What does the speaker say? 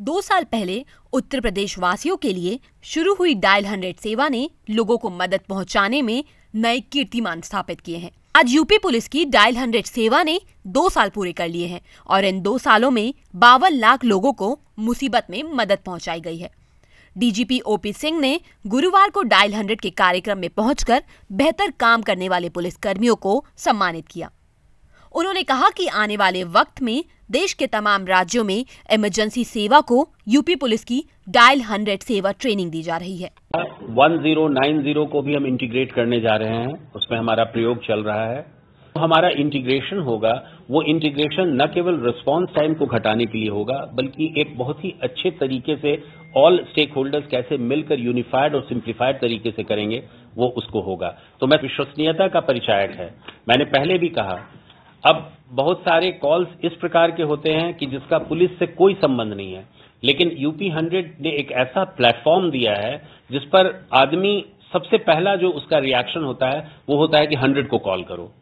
दो साल पहले उत्तर प्रदेश वासियों के लिए शुरू हुई डायल हंड्रेड सेवा ने लोगों को मदद पहुंचाने में नए कीर्तिमान स्थापित किए हैं आज यूपी पुलिस की डायल हंड्रेड सेवा ने दो साल पूरे कर लिए हैं और इन दो सालों में बावन लाख लोगों को मुसीबत में मदद पहुंचाई गई है डीजीपी ओपी सिंह ने गुरुवार को डायल हंड्रेड के कार्यक्रम में पहुंचकर बेहतर काम करने वाले पुलिसकर्मियों को सम्मानित किया उन्होंने कहा कि आने वाले वक्त में देश के तमाम राज्यों में इमरजेंसी सेवा को यूपी पुलिस की डायल हंड्रेड सेवा ट्रेनिंग दी जा रही है वन जीरो नाइन जीरो को भी हम इंटीग्रेट करने जा रहे हैं उसमें हमारा प्रयोग चल रहा है तो हमारा इंटीग्रेशन होगा वो इंटीग्रेशन न केवल रिस्पॉन्स टाइम को घटाने के लिए होगा बल्कि एक बहुत ही अच्छे तरीके से ऑल स्टेक होल्डर्स कैसे मिलकर यूनिफाइड और सिंप्लीफाइड तरीके से करेंगे वो उसको होगा तो मैं विश्वसनीयता का परिचायक है मैंने पहले भी कहा अब बहुत सारे कॉल्स इस प्रकार के होते हैं कि जिसका पुलिस से कोई संबंध नहीं है लेकिन यूपी हंड्रेड ने एक ऐसा प्लेटफॉर्म दिया है जिस पर आदमी सबसे पहला जो उसका रिएक्शन होता है वो होता है कि हंड्रेड को कॉल करो